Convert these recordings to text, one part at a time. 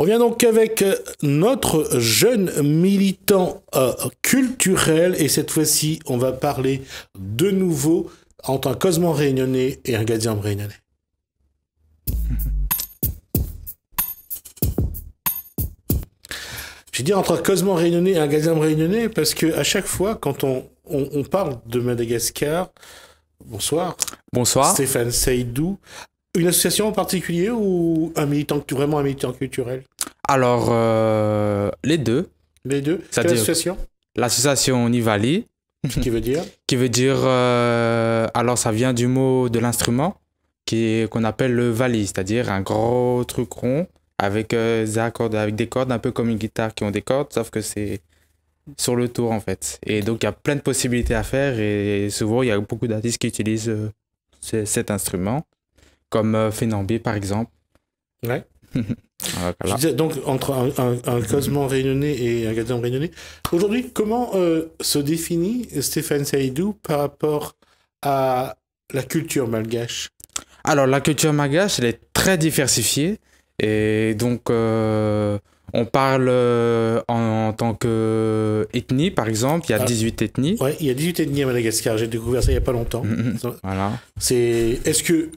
On vient donc avec euh, notre jeune militant euh, culturel et cette fois-ci, on va parler de nouveau entre un Cosman réunionnais et un gaziam réunionnais. J'ai dit entre un Cosman réunionnais et un gazien réunionnais parce que à chaque fois, quand on, parle de Madagascar, Bonsoir. Bonsoir. Stéphane Seydou une association en particulier ou un militant, vraiment un militant culturel Alors, euh, les deux. Les deux Quelle association L'association Nivali. Qui veut dire Qui veut dire. Euh, alors, ça vient du mot de l'instrument qu'on appelle le vali, c'est-à-dire un gros truc rond avec, euh, des cordes, avec des cordes, un peu comme une guitare qui ont des cordes, sauf que c'est sur le tour en fait. Et donc il y a plein de possibilités à faire et souvent il y a beaucoup d'artistes qui utilisent cet instrument comme euh, Fénambé par exemple. Ouais. donc entre un, un, un réunionnais et un gazon réunionnais. Aujourd'hui, comment euh, se définit Stéphane Saïdou par rapport à la culture malgache Alors, la culture malgache, elle est très diversifiée. Et donc, euh, on parle en, tant que ethnie, par exemple. Il y a 18 ah. ethnies. Oui, il y a 18 ethnies à Madagascar. J'ai découvert ça il n'y a pas longtemps. voilà. C'est... Est-ce que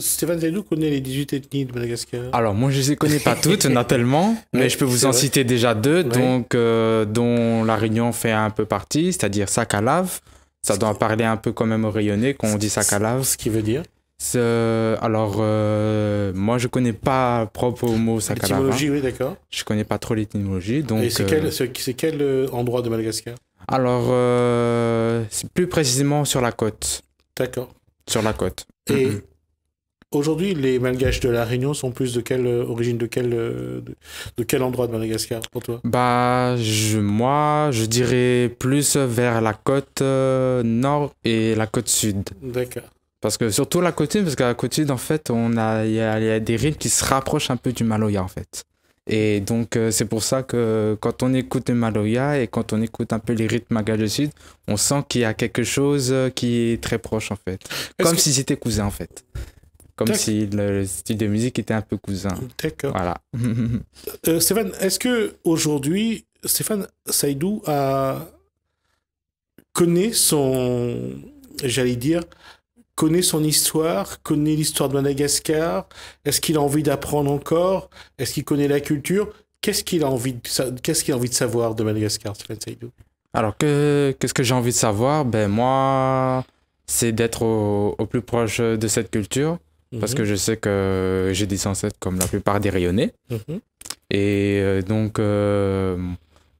Stéphane Zaidou connaît les 18 ethnies de Madagascar. Alors, moi, je ne les connais pas toutes, a tellement, mais je peux vous en citer déjà deux, donc, euh, dont La Réunion fait un peu partie, c'est-à-dire Sakalav. Ça doit parler un peu quand même au rayonné quand on dit Sakalav. Ce qui veut dire alors, euh, moi, je connais pas propre au mot Sakalav. Hein. L'étymologie, oui, d'accord. Je connais pas trop l'étymologie. Donc, Et c'est quel, euh, quel, endroit de Madagascar Alors, plus précisément sur la côte. D'accord. Sur la côte. Et Aujourd'hui, les Malgaches de la Réunion sont plus de quelle euh, origine, de quel, euh, de, quel endroit de Madagascar pour toi Bah, je, moi, je dirais plus vers la côte euh, nord et la côte sud. D'accord. Parce que surtout la côte sud, parce qu'à la côte sud, en fait, on a, il y, a des rythmes qui se rapprochent un peu du Maloya, en fait. Et donc, c'est pour ça que quand on écoute le Maloya et quand on écoute un peu les rythmes malgaches du Sud, on sent qu'il y a quelque chose qui est très proche, en fait. Comme si c'était cousin, en fait. Comme si le style de musique était un peu cousin. D'accord. Voilà. Euh, Stéphane, est-ce que aujourd'hui, Stéphane Saïdou a... connaît son, j'allais dire, connaît son histoire, connaît l'histoire de Madagascar Est-ce qu'il a envie d'apprendre encore Est-ce qu'il connaît la culture Qu'est-ce qu'il a envie de, qu'est-ce qu'il a envie de savoir de Madagascar, Stéphane Saïdou Alors, que, qu'est-ce que j'ai envie de savoir Ben moi, c'est d'être au plus proche de cette culture parce que mhm. je sais que j'ai des ancêtres comme la plupart des rayonnés. Mhm. Et euh, donc, euh,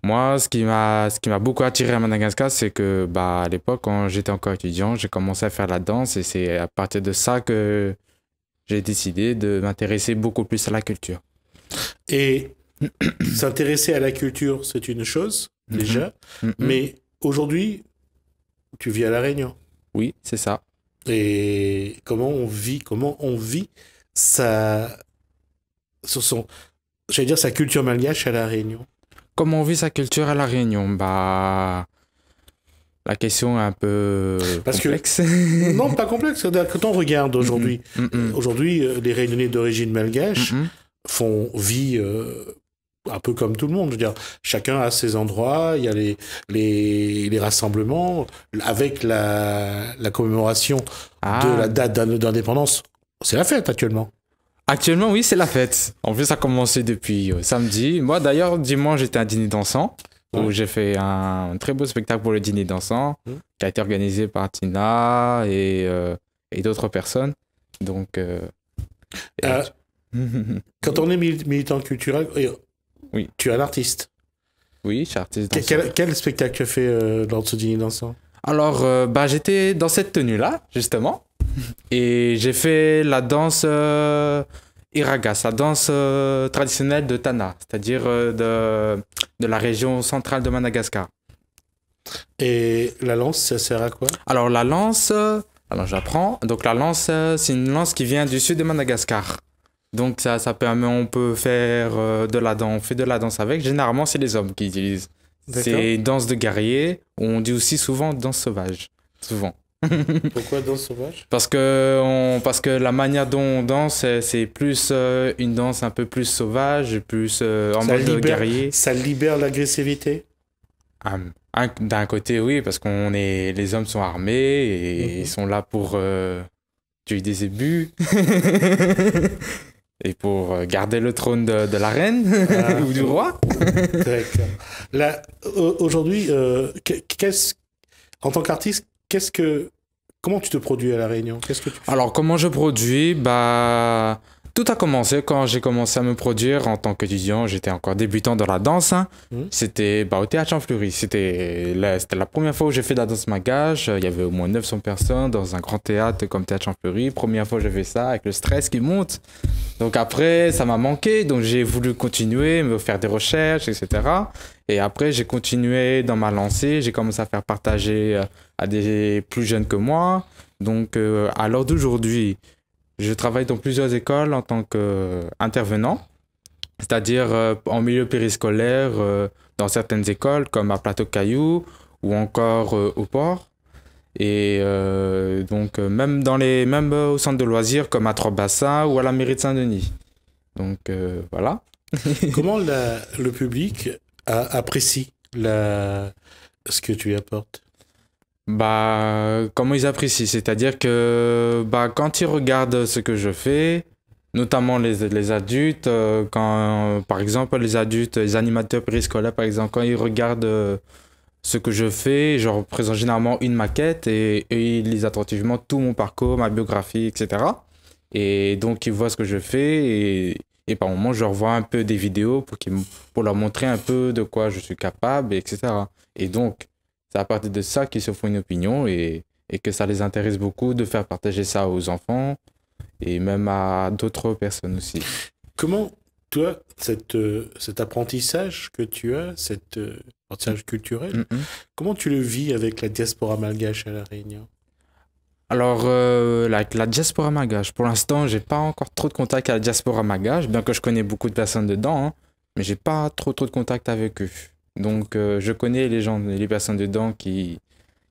moi, ce qui m'a beaucoup attiré à Madagascar, c'est que bah, à l'époque, quand j'étais encore étudiant, j'ai commencé à faire la danse et c'est à partir de ça que j'ai décidé de m'intéresser beaucoup plus à la culture. Et s'intéresser à la culture, c'est une chose, mhm. déjà, mais aujourd'hui, tu vis à La Réunion. Oui, c'est ça et comment on vit, comment on vit sa, dire sa culture malgache à la Réunion. Comment on vit sa culture à la Réunion Bah, la question est un peu Parce complexe. non, pas complexe. Quand on regarde aujourd'hui, aujourd'hui, euh, les Réunionnais d'origine malgache font vie euh, un peu comme tout le monde. Je veux dire, chacun a ses endroits, il y a les, les, les rassemblements. Avec la, la commémoration ah. de la date d'indépendance, c'est la fête actuellement. Actuellement, oui, c'est la fête. En plus, ça a commencé depuis euh, samedi. Moi, d'ailleurs, dimanche, j'étais à dîner dansant où j'ai fait un, très beau spectacle pour le dîner dansant mmh. qui a été organisé par Tina et, euh, et d'autres personnes. Donc. Euh, quand on est militant culturel, oui. Tu es un artiste. Oui, je suis artiste. quel, spectacle tu as fait euh, dans ce dîner dansant Alors, euh, bah, j'étais dans cette tenue-là, justement. et j'ai fait la danse euh, iraga, la danse traditionnelle de Tana, c'est-à-dire de, de la région centrale de Madagascar. Et la lance, ça sert à quoi Alors la lance, alors j'apprends. Donc la lance, c'est une lance qui vient du sud de Madagascar. Donc ça, ça permet, on peut faire euh, de la danse, on fait de la danse avec. Généralement, c'est les hommes qui utilisent. C'est danse de guerrier, on dit aussi souvent danse sauvage. Souvent. Pourquoi danse sauvage parce que, parce que la manière dont on danse, c'est plus euh, une danse un peu plus sauvage, plus euh, en mode guerrier. Ça libère l'agressivité ah, D'un côté, oui, parce que les hommes sont armés et mhm. ils sont là pour tuer des ébus. et pour euh, garder le trône de, la reine ou du roi. aujourd'hui, euh, en tant qu'artiste, qu'est-ce que, comment tu te produis à la Réunion que Alors, comment je produis Bah, tout a commencé quand j'ai commencé à me produire en tant qu'étudiant. J'étais encore débutant dans la danse. Hein. Mmh. C'était bah, au théâtre fleury. C'était la, la, première fois où j'ai fait de la danse magage. Il y avait au moins 900 personnes dans un grand théâtre comme théâtre Fleury. Première fois que j'ai fait ça avec le stress qui monte. Donc après, ça m'a manqué. Donc j'ai voulu continuer, me faire des recherches, etc. Et après, j'ai continué dans ma lancée. J'ai commencé à faire partager euh, à des plus jeunes que moi. Donc, euh, à l'heure d'aujourd'hui, je travaille dans plusieurs écoles en tant qu'intervenant, c'est-à-dire euh, en milieu périscolaire, euh, dans certaines écoles comme à Plateau Caillou ou encore euh, au port. Et donc, même, dans les, au centre de loisirs comme à Trois-Bassins ou à la mairie de Saint-Denis. Donc, voilà. Comment le public apprécie la, ce que tu apportes bah, comment ils apprécient. C'est-à-dire que bah, quand ils regardent ce que je fais, notamment les, les adultes, euh, quand, par exemple, les adultes, les animateurs périscolaires, par exemple, quand ils regardent euh, ce que je fais, je représente généralement une maquette et, ils lisent attentivement tout mon parcours, ma biographie, etc. Et donc, ils voient ce que je fais et, et par moments, je leur vois un peu des vidéos pour, pour leur montrer un peu de quoi je suis capable, etc. Et donc, c'est à partir de ça qu'ils se font une opinion et, que ça les intéresse beaucoup de faire partager ça aux enfants et même à d'autres personnes aussi. Comment, toi, cette, euh, cet apprentissage que tu as, cet euh, apprentissage mm. culturel, comment tu le vis avec la diaspora malgache à La Réunion alors, euh, la, diaspora malgache, pour l'instant, j'ai pas encore trop de contact avec la diaspora malgache, bien que je connais beaucoup de personnes dedans, hein, mais j'ai pas trop trop de contact avec eux. Donc euh, je connais les gens, les personnes dedans qui,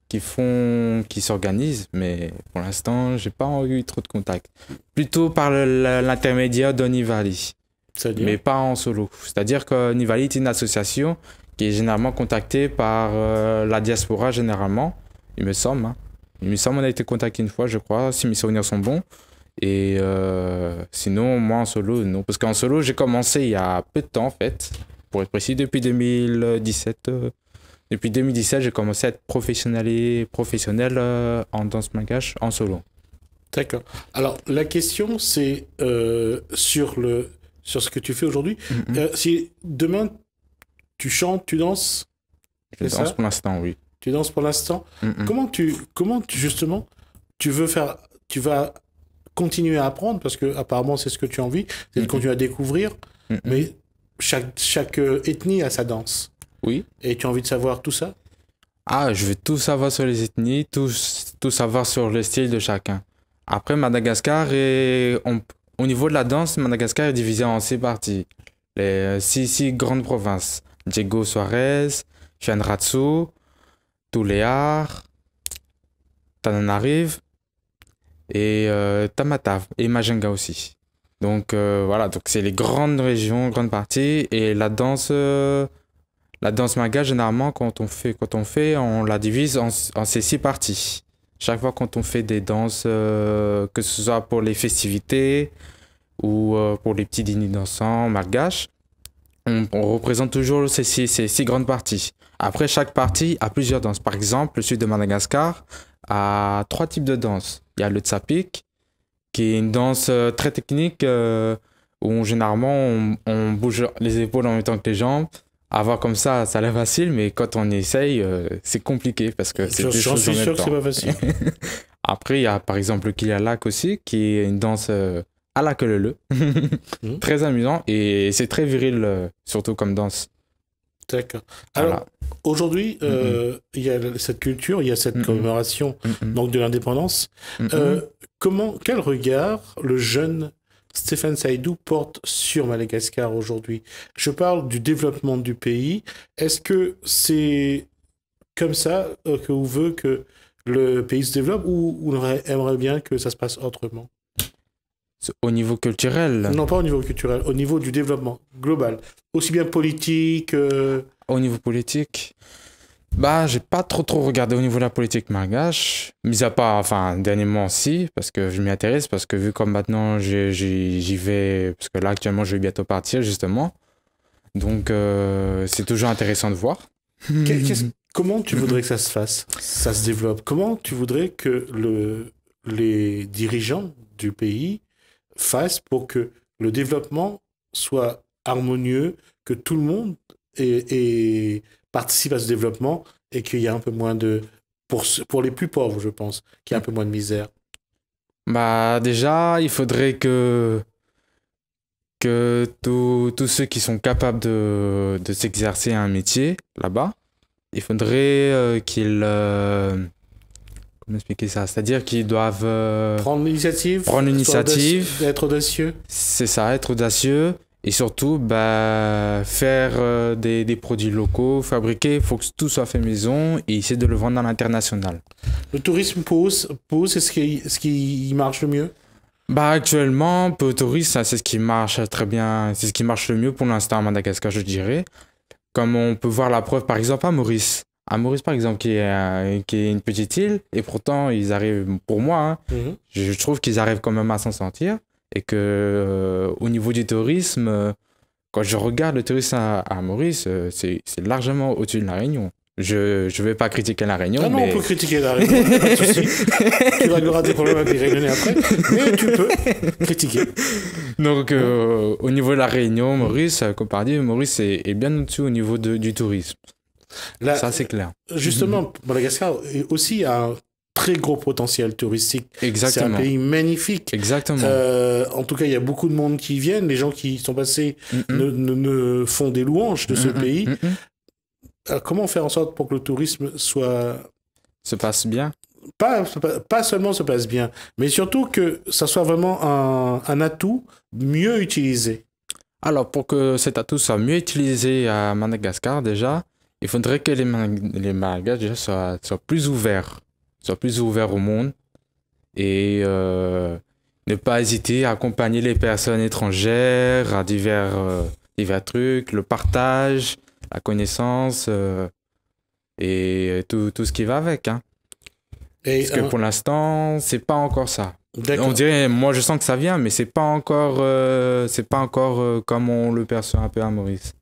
qui font, qui s'organisent, mais pour l'instant, j'ai pas eu trop de contacts. Plutôt par l'intermédiaire de Nivali, mais pas en solo. C'est-à-dire que Nivali est une association qui est généralement contactée par euh, la diaspora généralement, il me semble. Hein. Il me semble on a été contacté une fois, je crois, si mes souvenirs sont bons. Et euh, sinon, moi en solo, non. Parce qu'en solo, j'ai commencé il y a peu de temps en fait pour être précis, depuis 2017. Euh, depuis 2017, j'ai commencé à être professionnel, professionnel euh, en danse malgache en solo. D'accord. Alors, la question, c'est euh, sur, le, sur ce que tu fais aujourd'hui. Mm-hmm. si demain, tu chantes, tu danses Je danse pour l'instant, oui. Tu danses pour l'instant. Mm-hmm. Comment, tu, comment justement, tu veux faire. Tu vas continuer à apprendre parce que apparemment c'est ce que tu as envie, c'est de mm-hmm. continuer à découvrir. Mais chaque, chaque euh, ethnie a sa danse. Oui. Et tu as envie de savoir tout ça Ah, je veux tout savoir sur les ethnies, tout, tout savoir sur le style de chacun. Après, Madagascar, est, au niveau de la danse, Madagascar est divisé en six parties. Les euh, six, six grandes provinces. Diego Suarez, Ratsu, Tulear, Tananarive et euh, Tamatave et Majanga aussi. Donc euh, voilà, donc c'est les grandes régions, grandes parties. Et la danse, euh, la danse maga, généralement, quand on fait, quand on, fait on la divise en, ces six parties. Chaque fois quand on fait des danses, euh, que ce soit pour les festivités ou pour les petits dîners dansants malgaches, on, représente toujours ces six, grandes parties. Après, chaque partie a plusieurs danses. Par exemple, le sud de Madagascar a trois types de danses. Il y a le tsapik, qui est une danse euh, très technique euh, où généralement on, bouge les épaules en même temps que les jambes. Avoir comme ça, ça a l'air facile, mais quand on essaye, euh, c'est compliqué parce que c'est des choses suis en sûr que c'est pas facile. Après, il y a par exemple le Kilalak aussi, qui est une danse à la queue le le Très amusant et c'est très viril, surtout comme danse. D'accord. Alors, aujourd'hui, il y a cette culture, il y a cette commémoration donc de l'indépendance quel regard le jeune Stéphane Saïdou porte sur Madagascar aujourd'hui Je parle du développement du pays. Est-ce que c'est comme ça euh, que vous veut que le pays se développe ou on aimerait bien que ça se passe autrement au niveau culturel Non, pas au niveau culturel, au niveau du développement global, aussi bien politique. Euh, au niveau politique, bah, j'ai pas trop trop regardé au niveau de la politique malgache, mis à part, enfin, dernièrement aussi, parce que je m'y intéresse, parce que vu comme maintenant j'y vais, parce que là actuellement je vais bientôt partir justement, donc euh, c'est toujours intéressant de voir. comment tu voudrais que ça se fasse, ça se développe Comment tu voudrais que le, les dirigeants du pays fassent pour que le développement soit harmonieux, que tout le monde ait participent à ce développement et qu'il y a un peu moins de. Pour, pour les plus pauvres, je pense, qu'il y a un mm. peu moins de misère Bah, déjà, il faudrait que. que tous ceux qui sont capables de, de s'exercer un métier là-bas, il faudrait euh, qu'ils. Euh, comment expliquer ça C'est-à-dire qu'ils doivent. Euh, prendre l'initiative. Prendre l'initiative. Être audacieux. C'est ça, être audacieux et surtout, bah, faire euh, des, des, produits locaux, fabriquer, il faut que tout soit fait maison et essayer de le vendre à l'international. Le tourisme pose pose, c'est ce qui, ce qui marche le mieux bah actuellement, le tourisme, hein, c'est ce qui marche très bien, c'est ce qui marche le mieux pour l'instant à Madagascar, je dirais. Comme on peut voir la preuve par exemple à Maurice. À Maurice par exemple, qui est, euh, qui est une petite île, et pourtant ils arrivent, pour moi, hein, mhm. je trouve qu'ils arrivent quand même à s'en sortir. Et que euh, au niveau du tourisme, euh, quand je regarde le tourisme à, Maurice, euh, c'est largement au-dessus de la Réunion. Je ne vais pas critiquer la Réunion. Ah non, mais... on peut critiquer la Réunion, pas de souci. tu des problèmes avec les Réunionnais après, mais tu peux critiquer. Donc, au niveau de la Réunion, Maurice, comme dit, Maurice est, bien au-dessus au niveau de, du tourisme. Là, Ça, c'est clair. Justement, mhm. Madagascar aussi a très gros potentiel touristique. Exactement. C'est un pays magnifique. Exactement. Euh, en tout cas, il y a beaucoup de monde qui viennent. Les gens qui sont passés Ne, font des louanges de ce pays. Euh, comment faire en sorte pour que le tourisme soit... Se passe bien pas, pas seulement se passe bien, mais surtout que ça soit vraiment un, un atout mieux utilisé. Alors, pour que cet atout soit mieux utilisé à Madagascar, déjà, il faudrait que les, Madagascar soient plus ouverts soit plus ouvert au monde et euh, ne pas hésiter à accompagner les personnes étrangères à divers, euh, divers trucs, le partage, la connaissance euh, et tout, tout, ce qui va avec. Hein. Parce que pour l'instant, c'est pas encore ça. On dirait, moi je sens que ça vient, mais c'est pas encore, euh, c'est pas encore euh, comme on le perçoit un peu à Maurice.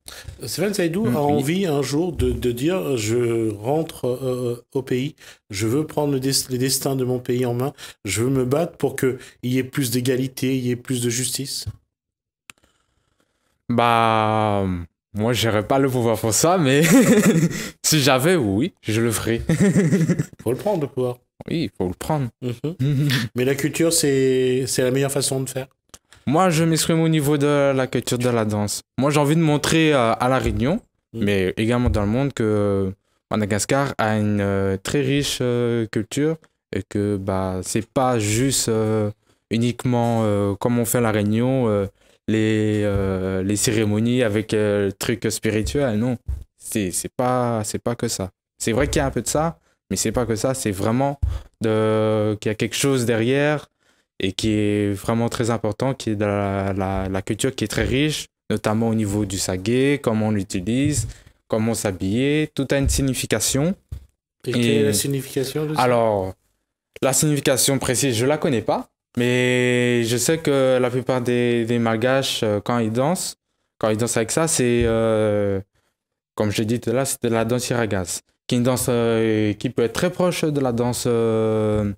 Sven Saïdou a envie un jour de, dire je rentre euh, au pays, je veux prendre le destin les destins de mon pays en main, je veux me battre pour qu'il y ait plus d'égalité, il y ait plus de justice. Bah, moi j'aurais pas le pouvoir pour ça, mais si j'avais, oui, je le ferais. Faut le prendre le pouvoir oui, il faut le prendre. Mhm. Mais la culture, c'est la meilleure façon de faire. Moi, je m'exprime au niveau de la culture de la danse. Moi, j'ai envie de montrer euh, à La Réunion, mhm. mais également dans le monde, que Madagascar a une euh, très riche euh, culture et que bah, c'est pas juste uniquement comme on fait à La Réunion, les, les cérémonies avec le truc spirituel. Non, c'est pas, pas que ça. C'est vrai qu'il y a un peu de ça, mais c'est pas que ça, c'est vraiment de... qu'il y a quelque chose derrière et qui est vraiment très important, qui est de la, la, culture qui est très riche, notamment au niveau du sagué, comment on l'utilise, comment s'habiller, tout a une signification. Et, quelle est la signification Alors, la signification précise, je la connais pas, mais je sais que la plupart des, des malgaches, euh, quand ils dansent, quand ils dansent avec ça, c'est, euh, comme je l'ai dit tout à l'heure, c'est de la danse iragase qui une danse euh, qui peut être très proche de la danse, euh,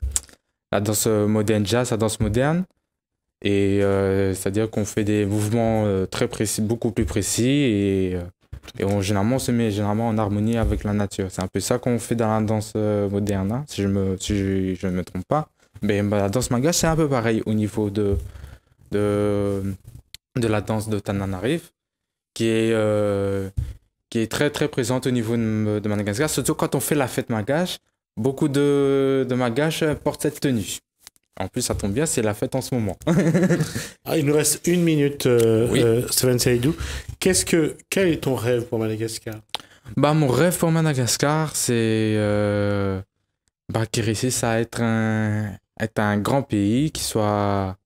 la danse moderne jazz, la danse moderne. Et euh, c'est-à-dire qu'on fait des mouvements très précis, beaucoup plus précis et, et on, généralement se met généralement en harmonie avec la nature. C'est un peu ça qu'on fait dans la danse moderne, hein, si je ne si je, me trompe pas. Mais bah, la danse manga, c'est un peu pareil au niveau de, de, de la danse de Tananarive, qui est, est très très présente au niveau de, Madagascar, surtout quand on fait la fête magache, Beaucoup de, de malgaches portent cette tenue. En plus, ça tombe bien, c'est la fête en ce moment. Ah, il nous reste une minute, euh, euh, Qu'est-ce que, quel est ton rêve pour Madagascar bah, Mon rêve pour Madagascar, c'est euh, bah, qu'il réussisse à être un, être un grand pays qui soit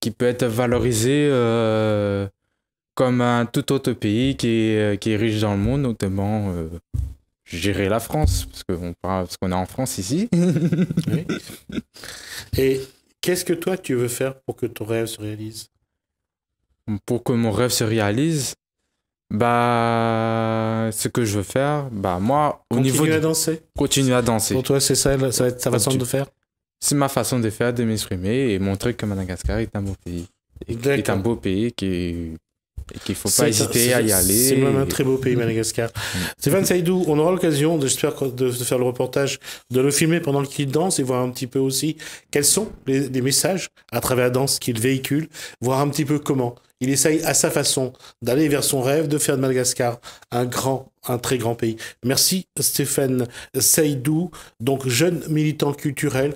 qui peut être valorisé euh, comme un tout autre pays qui est, euh, qui riche dans le monde, notamment, gérer euh, la France, parce qu'on parce qu'on est en France ici. Et qu'est-ce que toi tu veux faire pour que ton rêve se réalise Pour que mon rêve se réalise, bah, ce que je veux faire, bah moi, au niveau de... à danser. Continuer à danser. Pour toi, c'est ça, ça va être ta façon de faire. C'est ma façon de faire, de m'exprimer et montrer que Madagascar est un beau pays. est un beau pays qui et qu'il faut pas hésiter à y aller. C'est même un très beau pays, mm. Madagascar. Mm. Stéphane Saïdou, on aura l'occasion, j'espère, de faire le reportage, de le filmer pendant qu'il danse et voir un petit peu aussi quels sont les, messages à travers la danse qu'il véhicule, voir un petit peu comment. Il essaye à sa façon d'aller vers son rêve, de faire de Madagascar un grand, un très grand pays. Merci Stéphane Saïdou, donc jeune militant culturel.